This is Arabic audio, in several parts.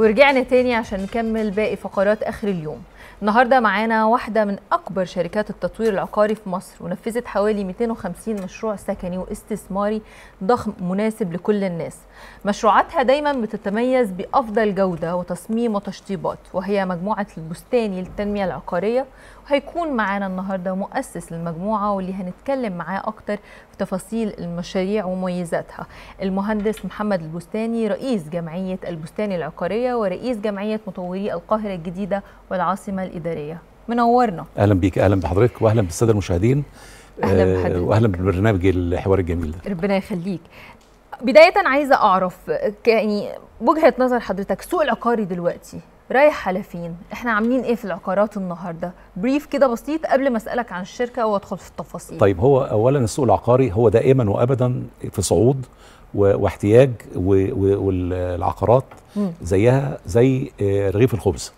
ورجعنا تاني عشان نكمل باقي فقرات اخر اليوم النهارده معانا واحده من اكبر شركات التطوير العقاري في مصر ونفذت حوالي 250 مشروع سكني واستثماري ضخم مناسب لكل الناس مشروعاتها دايما بتتميز بافضل جوده وتصميم وتشطيبات وهي مجموعه البستاني للتنميه العقاريه وهيكون معانا النهارده مؤسس للمجموعه واللي هنتكلم معاه اكتر في تفاصيل المشاريع ومميزاتها المهندس محمد البستاني رئيس جمعيه البستاني العقاريه ورئيس جمعيه مطوري القاهره الجديده والعاصمه الاداريه منورنا اهلا بيك اهلا بحضرتك واهلا بالساده المشاهدين اهلا آه، بحضرتك واهلا بالبرنامج الحوار الجميل ده ربنا يخليك بدايه عايزه اعرف يعني وجهه نظر حضرتك سوق العقاري دلوقتي رايح حلفين احنا عاملين ايه في العقارات النهارده بريف كده بسيط قبل ما اسالك عن الشركه وادخل في التفاصيل طيب هو اولا السوق العقاري هو دائما وابدا في صعود واحتياج والعقارات زيها زي آه، رغيف الخبز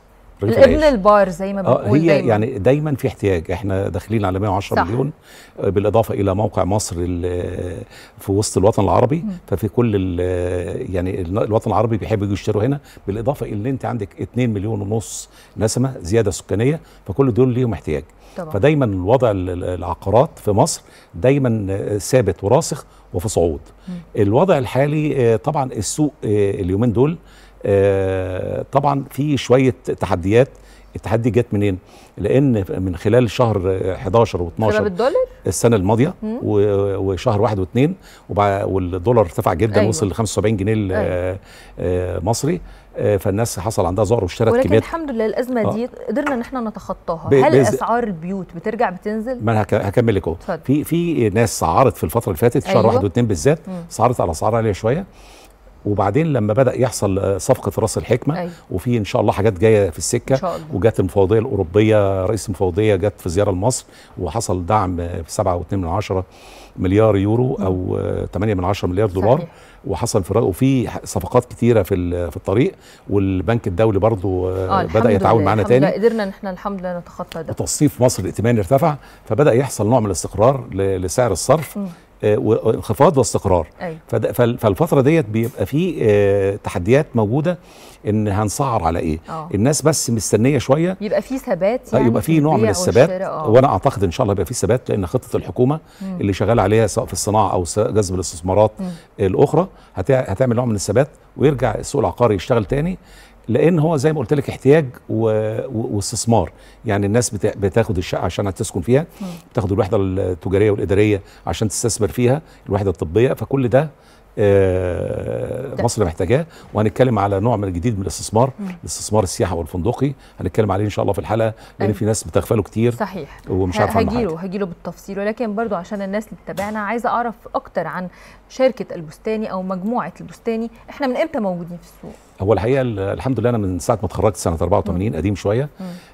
الابن البار زي ما آه، بنقول هي دايما. يعني دايما في احتياج احنا داخلين على 110 صح. مليون آه، بالاضافه الى موقع مصر آه، في وسط الوطن العربي م. ففي كل يعني الوطن العربي بيحبوا يشتروا هنا بالاضافه الى انت عندك 2 مليون ونص نسمه زياده سكانيه فكل دول ليهم احتياج طبعا. فدايما الوضع العقارات في مصر دايما ثابت وراسخ وفي صعود م. الوضع الحالي طبعا السوق اليومين دول آه، طبعا في شويه تحديات التحدي جت منين؟ لان من خلال شهر 11 و12 السنه الماضيه وشهر 1 و2 والدولار ارتفع جدا أيوة. وصل ل 75 جنيه أيوة. آه، مصري آه، فالناس حصل عندها زهر واشترت ولكن الحمد لله الازمه آه. دي قدرنا ان احنا نتخطاها هل بيز... اسعار البيوت بترجع بتنزل ما انا هكمل لك اهو في في ناس سعرت في الفتره اللي فاتت أيوة. شهر 1 و2 بالذات سعرت على اسعار عاليه شويه وبعدين لما بدا يحصل آه، صفقه راس الحكمه أيوة. وفي ان شاء الله حاجات جايه في السكه إن شاء الله. وجات المفوضيه الاوروبيه رئيس المفوضيه جت في زياره لمصر وحصل دعم آه، في 7.2 مليار يورو او 8 آه، من 10 مليار دولار صحيح. وحصل في وفي صفقات كتيره في في الطريق والبنك الدولي برضو آه بدا يتعاون معانا تاني قدرنا ان احنا الحمد لله نتخطى ده وتصنيف مصر الائتماني ارتفع فبدا يحصل نوع من الاستقرار لسعر الصرف م. آه، وانخفاض آه، واستقرار أيوة. فالفتره ديت بيبقى فيه آه، تحديات موجوده ان هنسعر على ايه أوه. الناس بس مستنيه شويه يبقى في ثبات يعني يبقى في نوع من الثبات وانا اعتقد ان شاء الله يبقى في ثبات لان خطه الحكومه مم. اللي شغال عليها سواء في الصناعه او جذب الاستثمارات مم. الاخرى هتعمل نوع من الثبات ويرجع السوق العقاري يشتغل تاني لان هو زي ما قلت لك احتياج واستثمار يعني الناس بتاخد الشقه عشان تسكن فيها بتاخد الوحده التجاريه والاداريه عشان تستثمر فيها الوحده الطبيه فكل ده آه، مصر محتاجاه وهنتكلم على نوع من الجديد من الاستثمار الاستثمار السياحه والفندقي هنتكلم عليه ان شاء الله في الحلقه لان أيوة. في ناس بتغفله كتير صحيح ومش عارفه هجيله هجيله بالتفصيل ولكن برضو عشان الناس اللي بتتابعنا عايزه اعرف اكتر عن شركه البستاني او مجموعه البستاني احنا من امتى موجودين في السوق هو الحقيقه الحمد لله انا من ساعه ما اتخرجت سنه 84 قديم شويه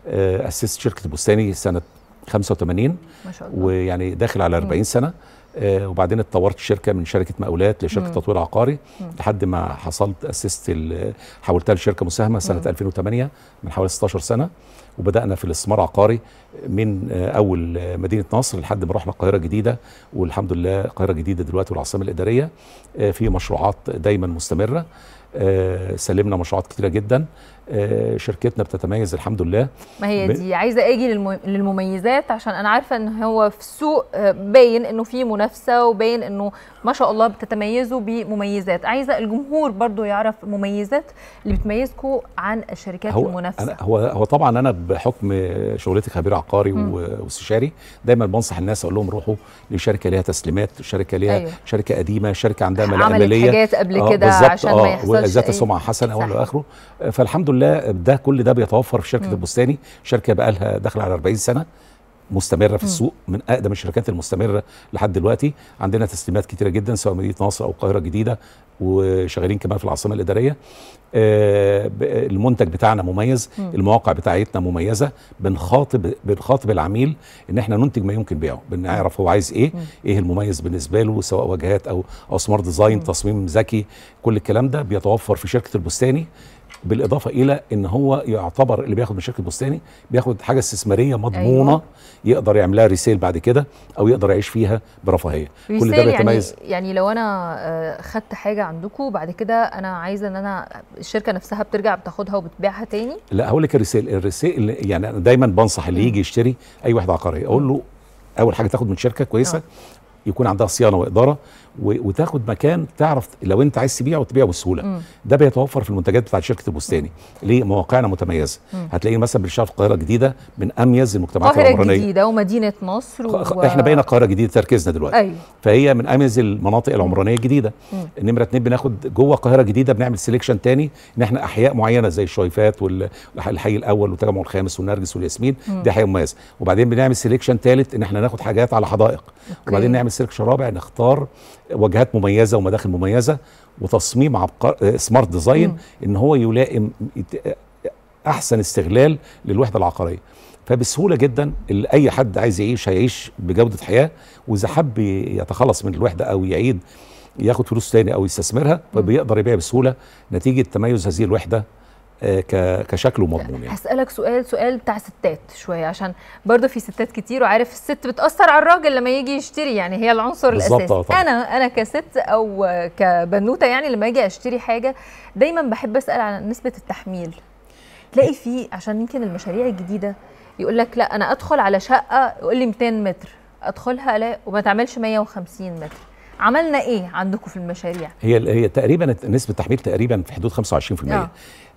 آه، اسست شركه البستاني سنه 85 ما شاء الله ويعني داخل على 40 سنه آه، وبعدين اتطورت الشركه من شركه مقاولات لشركه تطوير عقاري لحد ما حصلت اسست حولتها لشركه مساهمه سنه 2008 من حوالي 16 سنه وبدانا في الاستثمار العقاري من آه، اول آه، مدينه نصر لحد ما رحنا القاهره الجديده والحمد لله القاهره الجديده دلوقتي والعاصمه الاداريه في مشروعات دايما مستمره سلمنا مشروعات كتيره جدا آه، شركتنا بتتميز الحمد لله ما هي دي عايزه اجي للمميزات عشان انا عارفه ان هو في السوق آه، باين انه في منافسه وباين انه ما شاء الله بتتميزوا بمميزات عايزه الجمهور برضو يعرف مميزات اللي بتميزكم عن الشركات هو المنافسه أنا هو هو طبعا انا بحكم شغلتي خبير عقاري واستشاري دايما بنصح الناس اقول لهم روحوا لشركه ليها تسليمات شركه ليها أيوه. شركه قديمه شركه عندها ملاءه عملت حاجات قبل آه، كده آه عشان آه ما يحصلش ذات سمعه حسنه اول واخره فالحمد لله الله ده كل ده بيتوفر في شركه م. البستاني شركه بقى لها داخله على 40 سنه مستمره في السوق من اقدم الشركات المستمره لحد دلوقتي عندنا تسليمات كتيره جدا سواء مدينه نصر او القاهره الجديده وشغالين كمان في العاصمه الاداريه آه، المنتج بتاعنا مميز المواقع بتاعتنا مميزه بنخاطب بنخاطب العميل ان احنا ننتج ما يمكن بيعه بنعرف هو عايز ايه ايه المميز بالنسبه له سواء واجهات او او سمارت ديزاين تصميم ذكي كل الكلام ده بيتوفر في شركه البستاني بالاضافه الى ان هو يعتبر اللي بياخد من شركه بستاني بياخد حاجه استثماريه مضمونه أيوة. يقدر يعملها ريسيل بعد كده او يقدر يعيش فيها برفاهيه كل ده بيتميز يعني, يعني لو انا آه، خدت حاجه عندكم بعد كده انا عايزه ان انا الشركه نفسها بترجع بتاخدها وبتبيعها تاني لا هقول لك الريسيل الريسيل يعني انا دايما بنصح اللي يجي يشتري اي واحد عقاري اقول له اول حاجه تاخد من شركه كويسه آه. يكون عندها صيانه واداره وتاخد مكان تعرف لو انت عايز تبيعه تبيعه بسهوله ده بيتوفر في المنتجات بتاعت شركه البستاني ليه مواقعنا متميزه هتلاقيه مثلا بالشرق في القاهره الجديده من اميز المجتمعات العمرانيه القاهره الجديده ومدينه نصر و... احنا بقينا القاهره الجديده تركيزنا دلوقتي أيوه. فهي من اميز المناطق العمرانيه الجديده نمره اتنين بناخد جوه القاهره الجديده بنعمل سيلكشن تاني ان احنا احياء معينه زي الشويفات والحي الاول والتجمع الخامس والنرجس والياسمين دي حي مميزه وبعدين بنعمل سيلكشن ثالث ان احنا ناخد حاجات على حدائق وبعدين نعمل سلك شرابع نختار وجهات مميزه ومداخل مميزه وتصميم عبقر سمارت ديزاين ان هو يلائم آه، احسن استغلال للوحده العقاريه فبسهوله جدا اللي اي حد عايز يعيش هيعيش بجوده حياه واذا حب يتخلص من الوحده او يعيد ياخد فلوس تاني او يستثمرها فبيقدر يبيع بسهوله نتيجه تميز هذه الوحده آه، كشكل ومضمون يعني هسألك سؤال سؤال بتاع ستات شوية عشان برضه في ستات كتير وعارف الست بتأثر على الراجل لما يجي يشتري يعني هي العنصر الأساسي آه، طبعا. أنا أنا كست أو كبنوتة يعني لما أجي أشتري حاجة دايما بحب أسأل عن نسبة التحميل تلاقي في عشان يمكن المشاريع الجديدة يقول لك لا أنا أدخل على شقة يقول لي 200 متر أدخلها لا وما تعملش 150 متر عملنا ايه عندكم في المشاريع؟ هي هي تقريبا نسبه التحميل تقريبا في حدود 25% آه.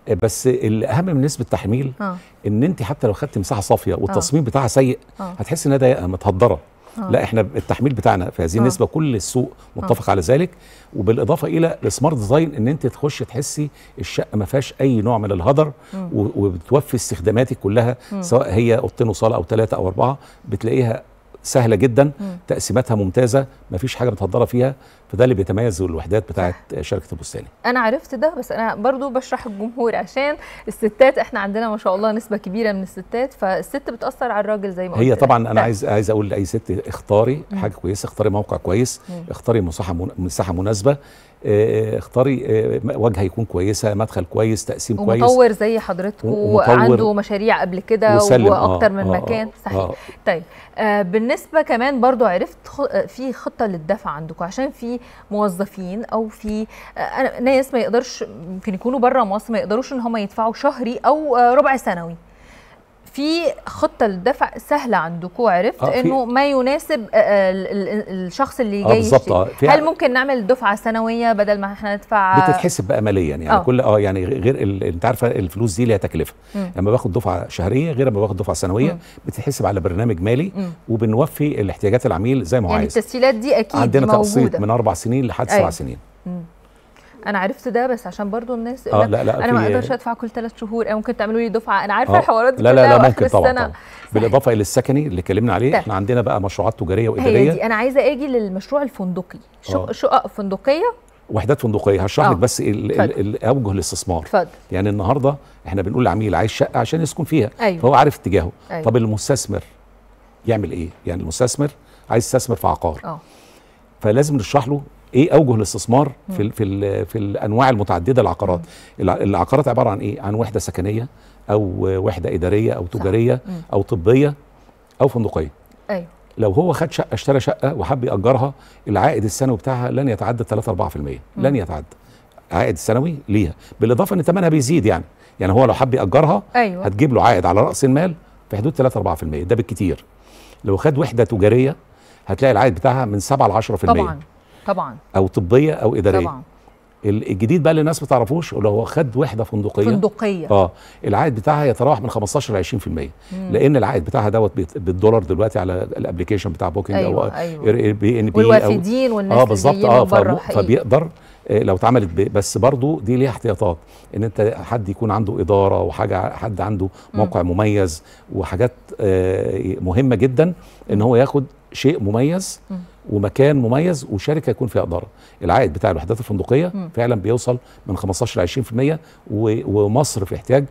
آه، بس الاهم من نسبه التحميل آه. ان انت حتى لو خدتي مساحه صافيه آه. والتصميم آه. بتاعها سيء آه. هتحس انها ضيقه متهدره آه. لا احنا التحميل بتاعنا في هذه آه. النسبه آه. كل السوق متفق آه. على ذلك وبالاضافه الى السمارت ديزاين ان انت تخشي تحسي الشقه ما فيهاش اي نوع من الهدر وبتوفي استخداماتك كلها م. سواء هي اوضتين وصاله او ثلاثه او اربعه بتلاقيها سهله جدا تقسيماتها ممتازه ما فيش حاجه متهدره فيها فده اللي بيتميز الوحدات بتاعه شركه البستاني انا عرفت ده بس انا برضو بشرح الجمهور عشان الستات احنا عندنا ما شاء الله نسبه كبيره من الستات فالست بتاثر على الراجل زي ما هي طبعا انا عايز عايز اقول لاي ست اختاري حاجه كويسه اختاري موقع كويس اختاري اختاري مساحه مناسبه آه، اختاري آه، واجهه يكون كويسه مدخل كويس تقسيم ومطور كويس ومطور زي حضرتك وعنده مشاريع قبل كده واكتر آه، من آه مكان آه صحيح آه طيب آه بالنسبه كمان برضو عرفت في خطه للدفع عندكم عشان في موظفين او في آه ناس ما يقدرش يمكن يكونوا بره مصر ما يقدروش ان هم يدفعوا شهري او آه ربع سنوي في خطه للدفع سهله عندكم عرفت آه انه ما يناسب آه، آه، الشخص اللي آه، جاي آه هل ممكن نعمل دفعه سنويه بدل ما احنا ندفع بتتحسب بقى ماليا يعني آه. كل اه يعني غير انت عارفه الفلوس دي ليها تكلفه لما باخد دفعه شهريه غير لما باخد دفعه سنويه بتتحسب على برنامج مالي وبنوفي الاحتياجات العميل زي ما هو يعني عايز التسهيلات دي اكيد عندنا موجودة. تقسيط من اربع سنين لحد سبع أيوة. سنين انا عرفت ده بس عشان برضو الناس آه لا لا انا ما اقدرش ادفع كل ثلاث شهور او ممكن تعملوا لي دفعه انا عارفه آه الحوارات دي لا لا لا ممكن طبعا, طبعًا. بالاضافه الى السكني اللي اتكلمنا عليه طيب. احنا عندنا بقى مشروعات تجاريه واداريه دي انا عايزه اجي للمشروع الفندقي آه. شقق شق فندقيه وحدات فندقيه هشرح لك آه. بس اوجه الاستثمار فضل. يعني النهارده احنا بنقول لعميل عايز شقه عشان يسكن فيها أيوة. فهو عارف اتجاهه أيوة. طب المستثمر يعمل ايه يعني المستثمر عايز يستثمر في عقار أوه. فلازم نشرح له ايه اوجه الاستثمار في في في الانواع المتعدده العقارات العقارات عباره عن ايه عن وحده سكنيه او وحده اداريه او تجاريه صح. او طبيه او فندقيه ايوه لو هو خد شقه اشترى شقه وحب ياجرها العائد السنوي بتاعها لن يتعدى 3 4% لن يتعدى عائد السنوي ليها بالاضافه ان ثمنها بيزيد يعني يعني هو لو حب ياجرها أيوة. هتجيب له عائد على راس المال في حدود 3 4% ده بالكتير لو خد وحده تجاريه هتلاقي العائد بتاعها من 7 ل 10% طبعا طبعا او طبيه او اداريه طبعا الجديد بقى اللي الناس ما تعرفوش اللي هو خد وحده فندقيه فندقيه اه العائد بتاعها يتراوح من 15 ل 20% مم. لان العائد بتاعها دوت بالدولار دلوقتي على الابلكيشن بتاع بوكينج أيوة او أيوة. بي ان بي والوافدين والناس اه بالظبط اه فبيقدر آه، لو اتعملت بس برضو دي ليها احتياطات ان انت حد يكون عنده اداره وحاجه حد عنده موقع مم. مميز وحاجات آه، مهمه جدا ان هو ياخد شيء مميز مم. ومكان مميز وشركه يكون فيها اداره العائد بتاع الوحدات الفندقيه م. فعلا بيوصل من 15 ل 20% ومصر في احتياج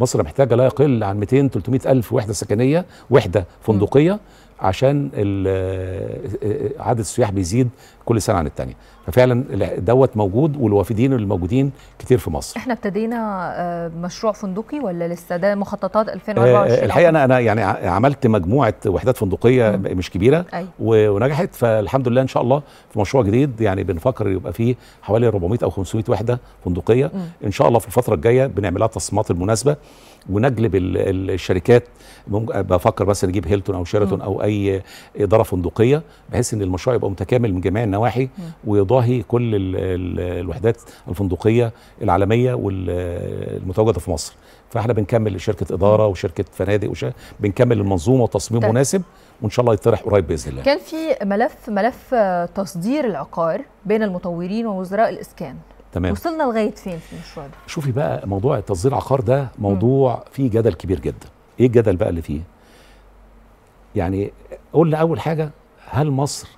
مصر محتاجه لا يقل عن 200 300 الف وحده سكنيه وحده فندقيه م. عشان عدد السياح بيزيد كل سنه عن الثانيه ففعلا دوت موجود والوافدين الموجودين كتير في مصر احنا ابتدينا آه، مشروع فندقي ولا لسه ده مخططات 2024 آه، آه، الحقيقه انا انا يعني عملت مجموعه وحدات فندقيه م. مش كبيره أي. أيوة. ونجحت فالحمد لله ان شاء الله في مشروع جديد يعني بنفكر يبقى فيه حوالي 400 او 500 وحده فندقيه م. ان شاء الله في الفتره الجايه بنعملها التصميمات المناسبه ونجلب الشركات بفكر بس نجيب هيلتون او شيراتون او اي اداره فندقيه بحيث ان المشروع يبقى متكامل من جميع النواحي ويضاهي كل الوحدات الفندقيه العالميه والمتواجده في مصر فاحنا بنكمل شركه اداره وشركه فنادق وش... بنكمل المنظومه وتصميم طيب. مناسب وان شاء الله يطرح قريب باذن الله كان في ملف ملف تصدير العقار بين المطورين ووزراء الاسكان تمام وصلنا لغايه فين في المشروع ده؟ شوفي بقى موضوع التصدير العقار ده موضوع م. فيه جدل كبير جدا ايه الجدل بقى اللي فيه يعني قلنا اول حاجه هل مصر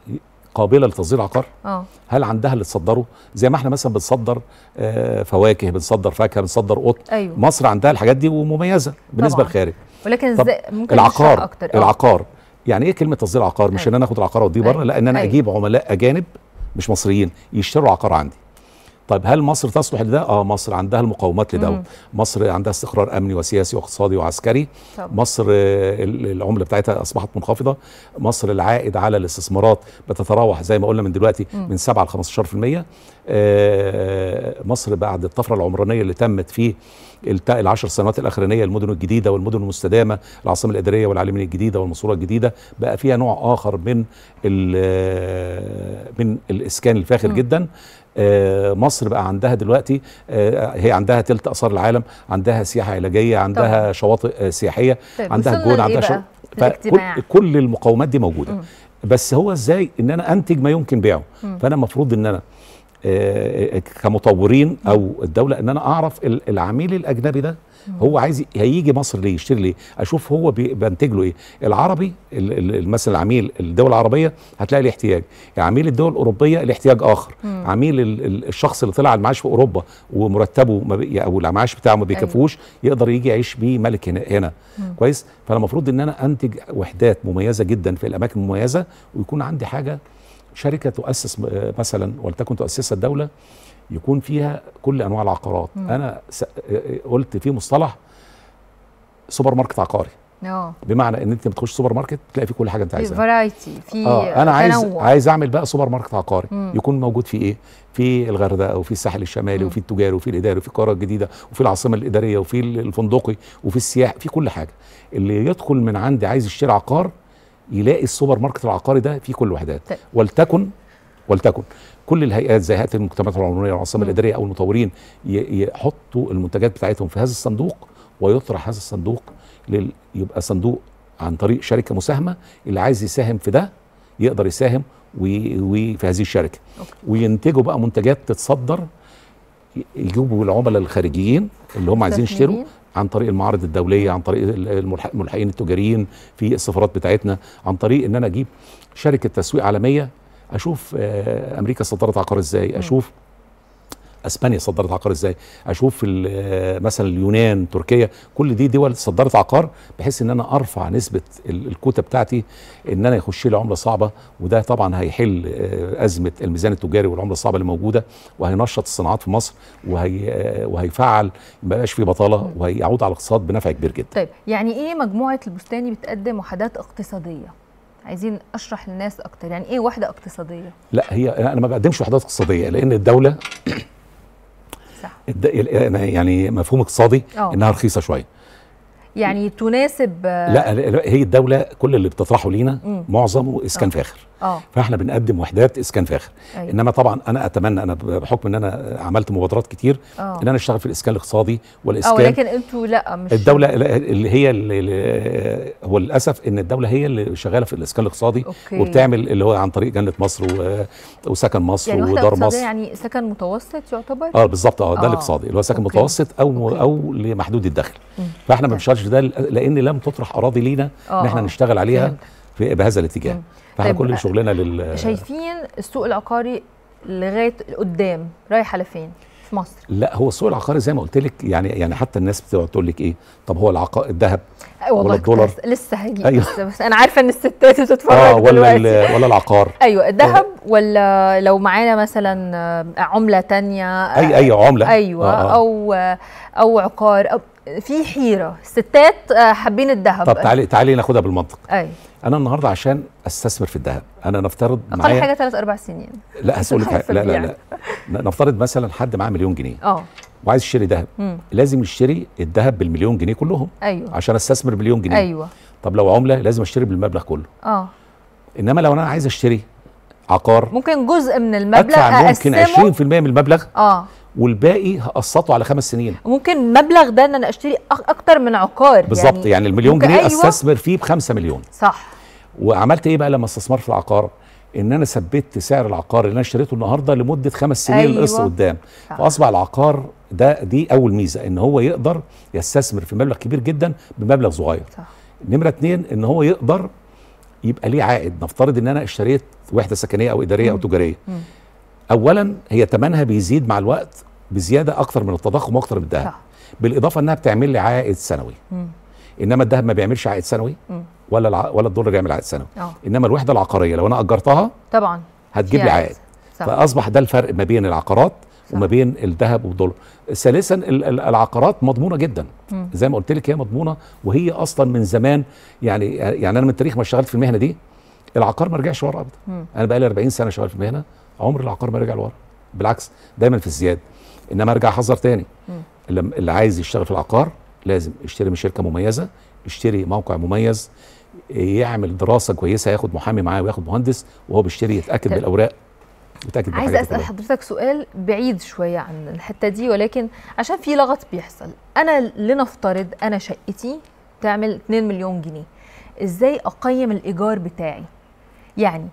قابله لتصدير عقار أوه. هل عندها اللي تصدره زي ما احنا مثلا بنصدر آه، فواكه بنصدر فاكهه بنصدر قطن أيوه. مصر عندها الحاجات دي ومميزه بالنسبه للخارج ولكن ازاي ممكن العقار أكتر. آه. العقار يعني ايه كلمه تصدير عقار مش أيوه. ان انا اخد العقار بره، أيوه. بره لا ان انا أيوه. اجيب عملاء اجانب مش مصريين يشتروا عقار عندي طيب هل مصر تصلح لده؟ اه مصر عندها المقومات مم. مصر عندها استقرار امني وسياسي واقتصادي وعسكري، طب. مصر العمله بتاعتها اصبحت منخفضه، مصر العائد على الاستثمارات بتتراوح زي ما قلنا من دلوقتي مم. من 7 ل 15%، آه مصر بعد الطفره العمرانيه اللي تمت في العشر سنوات الاخرانيه المدن الجديده والمدن المستدامه، العاصمه الاداريه والعالمين الجديده والمصوره الجديده، بقى فيها نوع اخر من آه، من الاسكان الفاخر مم. جدا آه، مصر بقى عندها دلوقتي آه، هي عندها تلت اثار العالم عندها سياحه علاجيه عندها طبعا. شواطئ آه، سياحيه طيب عندها جون عندها شو... كل يعني. المقومات دي موجوده مم. بس هو ازاي ان انا انتج ما يمكن بيعه فانا المفروض ان انا كمطورين او الدوله ان انا اعرف العميل الاجنبي ده هو عايز هيجي مصر ليه يشتري ليه اشوف هو بينتج له ايه العربي مثلا العميل الدول العربيه هتلاقي الاحتياج احتياج عميل الدول الاوروبيه الاحتياج اخر مم. عميل الشخص اللي طلع المعاش في اوروبا ومرتبه او المعاش بتاعه ما أيوة. بيكفوش يقدر يجي يعيش بيه ملك هنا هنا كويس فانا المفروض ان انا انتج وحدات مميزه جدا في الاماكن المميزه ويكون عندي حاجه شركه تؤسس آه، مثلا ولتكن تؤسسها الدوله يكون فيها كل انواع العقارات مم. انا س... قلت في مصطلح سوبر ماركت عقاري أوه. بمعنى ان انت بتخش سوبر ماركت تلاقي فيه كل حاجه انت عايزها فرايتي في آه انا عايز تنوع. عايز اعمل بقى سوبر ماركت عقاري مم. يكون موجود في ايه في الغردقه وفي الساحل الشمالي مم. وفي التجاري وفي الاداري وفي القاهره الجديده وفي العاصمه الاداريه وفي الفندقي وفي السياحه في كل حاجه اللي يدخل من عندي عايز يشتري عقار يلاقي السوبر ماركت العقاري ده فيه كل الوحدات طيب. ولتكن ولتكن كل الهيئات زي هيئه المجتمعات العمرانيه والعاصمه الاداريه او المطورين يحطوا المنتجات بتاعتهم في هذا الصندوق ويطرح هذا الصندوق لل... يبقى صندوق عن طريق شركه مساهمه اللي عايز يساهم في ده يقدر يساهم وفي وي... هذه الشركه أوكي. وينتجوا بقى منتجات تتصدر يجيبوا العملاء الخارجيين اللي هم عايزين يشتروا عن طريق المعارض الدوليه عن طريق الملحقين التجاريين في السفارات بتاعتنا عن طريق ان انا اجيب شركه تسويق عالميه اشوف آه، امريكا صدرت عقار ازاي اشوف اسبانيا صدرت عقار ازاي اشوف آه، مثلا اليونان تركيا كل دي دول صدرت عقار بحيث ان انا ارفع نسبه الكوتا بتاعتي ان انا يخش لي عمله صعبه وده طبعا هيحل آه، ازمه الميزان التجاري والعمله الصعبه اللي موجوده وهينشط الصناعات في مصر وهي وهيفعل ما بقاش في بطاله وهيعود على الاقتصاد بنفع كبير جدا طيب يعني ايه مجموعه البستاني بتقدم وحدات اقتصاديه عايزين اشرح للناس اكتر يعني ايه وحده اقتصاديه لا هي انا ما بقدمش وحدات اقتصاديه لان الدوله صح يعني مفهوم اقتصادي أوه. انها رخيصه شويه يعني تناسب لا هي الدوله كل اللي بتطرحه لينا معظمه اسكان آه. فاخر أوه. فاحنا بنقدم وحدات اسكان فاخر أيوة. انما طبعا انا اتمنى انا بحكم ان انا عملت مبادرات كتير أوه. ان انا اشتغل في الاسكان الاقتصادي اه، والاسكان اه لكن انتوا لا مش الدوله اللي هي اللي هو للاسف ان الدوله هي اللي شغاله في الاسكان الاقتصادي أوكي. وبتعمل اللي هو عن طريق جنه مصر آه، وسكن مصر يعني ودار مصر يعني سكن متوسط يعتبر اه بالظبط اه ده آه. الاقتصادي اللي هو سكن أوكي. متوسط او أوكي. او لمحدود الدخل فاحنا ما بنشتغلش ده لان لم تطرح اراضي لينا ان احنا نشتغل عليها فهمت. في بهذا الاتجاه فاحنا طيب كل شغلنا لل شايفين السوق العقاري لغايه قدام رايحه لفين في مصر لا هو السوق العقاري زي ما قلت لك يعني يعني حتى الناس بتقعد تقول لك ايه طب هو العقار الذهب أيوة ولا الدولار لسه هجي أيوة. بس, بس انا عارفه ان الستات بتتفرج آه ولا ولا العقار ايوه الذهب ولا لو معانا مثلا آه، عمله تانية اي اي عمله ايوه آه آه. او او عقار أو في حيره ستات آه، حابين الذهب طب تعالي تعالي ناخدها بالمنطق ايوه انا النهارده عشان استثمر في الذهب انا نفترض اقل معايا حاجه ثلاث اربع سنين لا هسألك حاجه لا لا, يعني. لا نفترض مثلا حد معاه مليون جنيه اه وعايز يشتري ذهب لازم يشتري الذهب بالمليون جنيه كلهم ايوه عشان استثمر بمليون جنيه ايوه طب لو عمله لازم اشتري بالمبلغ كله اه انما لو انا عايز اشتري عقار ممكن جزء من المبلغ ادفع ممكن 20% من المبلغ اه والباقي هقسطه على خمس سنين ممكن المبلغ ده ان انا اشتري اكتر من عقار بالظبط يعني, يعني المليون جنيه أيوة. استثمر فيه بخمسة مليون صح وعملت ايه بقى لما استثمرت في العقار ان انا ثبت سعر العقار اللي انا اشتريته النهارده لمده خمس سنين أيوة. القسط قدام فاصبح العقار ده دي اول ميزه ان هو يقدر يستثمر في مبلغ كبير جدا بمبلغ صغير صح. نمره اتنين ان هو يقدر يبقى ليه عائد نفترض ان انا اشتريت وحده سكنيه او اداريه مم. او تجاريه مم. اولا هي ثمنها بيزيد مع الوقت بزياده اكتر من التضخم واكتر من الذهب بالاضافه انها بتعمل لي عائد سنوي م. انما الذهب ما بيعملش عائد سنوي م. ولا الع... ولا الدولار يعمل عائد سنوي أوه. انما الوحده العقاريه لو انا اجرتها طبعا هتجيب لي عائد صح. فاصبح ده الفرق ما بين العقارات صح. وما بين الذهب والدولار ثالثا العقارات مضمونه جدا م. زي ما قلت لك هي مضمونه وهي اصلا من زمان يعني يعني انا من تاريخ ما اشتغلت في المهنه دي العقار ما رجعش ورا ابدا انا بقالي 40 سنه شغال في المهنه عمر العقار ما رجع لورا بالعكس دايما في الزياده انما ارجع احذر تاني اللي عايز يشتغل في العقار لازم يشتري من شركه مميزه يشتري موقع مميز يعمل دراسه كويسه ياخد محامي معاه وياخد مهندس وهو بيشتري يتاكد بالاوراق يتاكد عايز اسال حضرتك سؤال بعيد شويه عن الحته دي ولكن عشان في لغط بيحصل انا لنفترض انا شقتي تعمل 2 مليون جنيه ازاي اقيم الايجار بتاعي يعني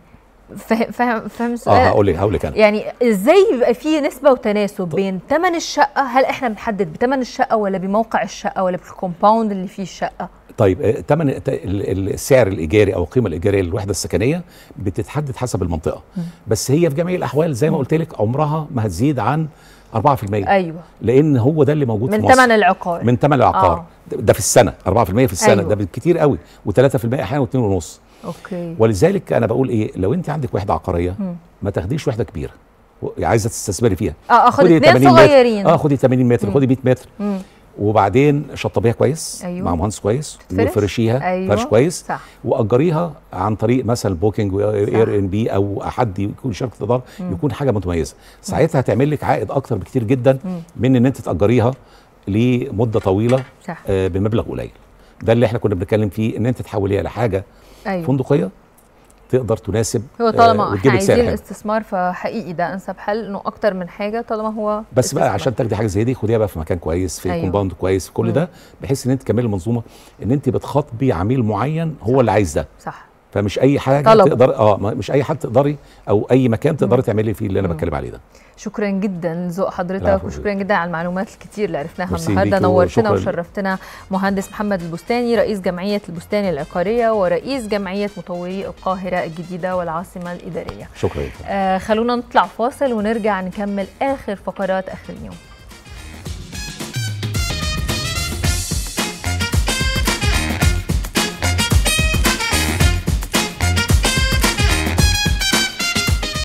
فاهم فاهم فاهم السؤال اه هقول لك هقول لك انا يعني ازاي يبقى في نسبه وتناسب بين ثمن الشقه هل احنا بنحدد بثمن الشقه ولا بموقع الشقه ولا بالكومباوند اللي فيه الشقه طيب ثمن آه، السعر الايجاري او القيمه الايجاريه للوحده السكنيه بتتحدد حسب المنطقه بس هي في جميع الاحوال زي ما قلت لك عمرها ما هتزيد عن 4% ايوه لان هو ده اللي موجود من في مصر من ثمن العقار من ثمن العقار آه. ده في السنه 4% في السنه أيوة. ده بالكتير قوي و3% احيانا و2.5 اوكي ولذلك انا بقول ايه لو انت عندك وحده عقاريه ما تاخديش وحده كبيره يعني عايزه تستثمري فيها اه, آه، خدي اثنين صغيرين اه خدي 80 متر خدي 100 متر مم. وبعدين شطبيها كويس أيوه. مع مهندس كويس وفرشيها أيوه. فرش كويس صح. واجريها عن طريق مثلا بوكينج اير ان بي او حد يكون شركه اداره يكون حاجه متميزه ساعتها هتعمل لك عائد اكتر بكتير جدا مم. من ان انت تاجريها لمده طويله صح. آه بمبلغ قليل ده اللي احنا كنا بنتكلم فيه ان انت تحوليها لحاجه أيوة. فندقيه تقدر تناسب هو طالما آه احنا عايزين استثمار فحقيقي ده انسب حل انه اكتر من حاجه طالما هو بس استثمار. بقى عشان تاخدي حاجه زي دي خديها بقى في مكان كويس في أيوه. كومباوند كويس في كل م. ده بحيث ان انت تكملي المنظومه ان انت بتخاطبي عميل معين هو صح. اللي عايز ده صح فمش اي حاجه طلب. تقدر اه مش اي حد تقدري او اي مكان تقدري تعملي فيه اللي انا بتكلم عليه ده شكرا جدا ذوق حضرتك وشكرا جدا على المعلومات الكتير اللي عرفناها النهارده نورتنا وشرفتنا مهندس محمد البستاني رئيس جمعيه البستاني العقاريه ورئيس جمعيه مطوري القاهره الجديده والعاصمه الاداريه شكرا آه خلونا نطلع فاصل ونرجع نكمل اخر فقرات اخر اليوم